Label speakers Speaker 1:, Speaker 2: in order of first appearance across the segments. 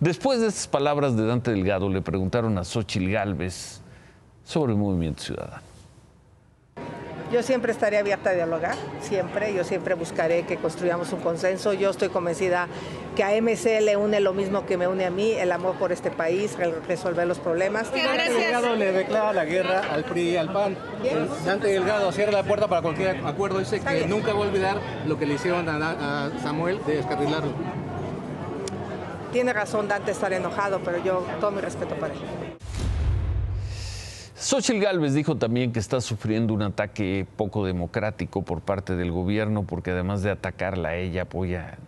Speaker 1: Después de esas palabras de Dante Delgado, le preguntaron a Xochitl Gálvez sobre el movimiento ciudadano.
Speaker 2: Yo siempre estaré abierta a dialogar, siempre. Yo siempre buscaré que construyamos un consenso. Yo estoy convencida que a MC le une lo mismo que me une a mí, el amor por este país, el resolver los problemas. Dante Delgado le declara la guerra al PRI y al PAN. Dante Delgado cierra la puerta para cualquier acuerdo. Dice que nunca va a olvidar lo que le hicieron a Samuel de descarrilarlo. Tiene razón Dante estar enojado, pero yo todo mi respeto para él.
Speaker 1: Xochitl Gálvez dijo también que está sufriendo un ataque poco democrático por parte del gobierno, porque además de atacarla, ella apoya,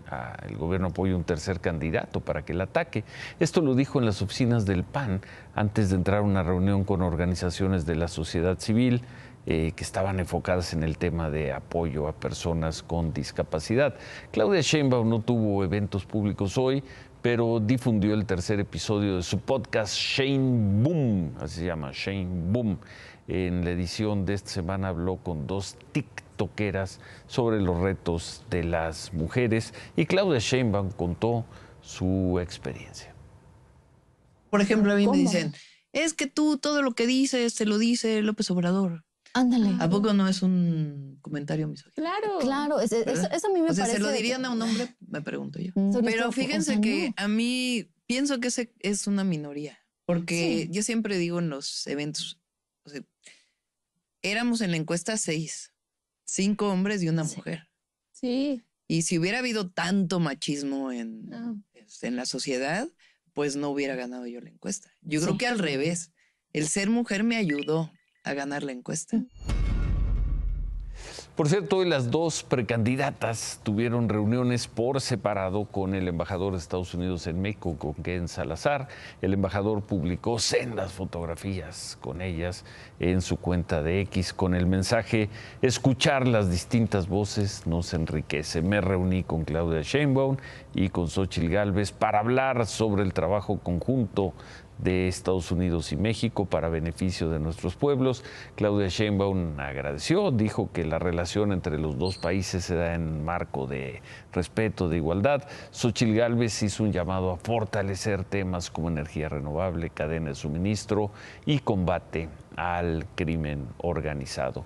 Speaker 1: el gobierno apoya un tercer candidato para que la ataque. Esto lo dijo en las oficinas del PAN antes de entrar a una reunión con organizaciones de la sociedad civil eh, que estaban enfocadas en el tema de apoyo a personas con discapacidad. Claudia Sheinbaum no tuvo eventos públicos hoy, pero difundió el tercer episodio de su podcast Shane Boom, así se llama, Shane Boom. En la edición de esta semana habló con dos tiktokeras sobre los retos de las mujeres y Claudia Sheinbaum contó su experiencia.
Speaker 2: Por ejemplo, a mí me dicen, es que tú todo lo que dices te lo dice López Obrador. Ándale. Ah. ¿A poco no es un comentario misógino?
Speaker 1: Claro. Claro, eso,
Speaker 2: a mí me ¿Se lo dirían a un hombre? Ah. Me pregunto yo. Mm. Pero fíjense que a mí pienso que ese es una minoría. Porque yo siempre digo en los eventos, éramos en la encuesta seis, cinco hombres y una mujer. Sí. Y si hubiera habido tanto machismo en, ah. este, en la sociedad, pues no hubiera ganado yo la encuesta. Yo creo que al revés, el ser mujer me ayudó a ganar la encuesta. Mm.
Speaker 1: Por cierto, hoy las dos precandidatas tuvieron reuniones por separado con el embajador de Estados Unidos en México, con Ken Salazar. El embajador publicó sendas fotografías con ellas en su cuenta de X con el mensaje, escuchar las distintas voces nos enriquece. Me reuní con Claudia Sheinbaum y con Xochitl Gálvez para hablar sobre el trabajo conjunto de Estados Unidos y México para beneficio de nuestros pueblos. Claudia Sheinbaum agradeció, dijo que la relación entre los dos países se da en marco de respeto, de igualdad. Xochitl Gálvez hizo un llamado a fortalecer temas como energía renovable, cadena de suministro y combate al crimen organizado.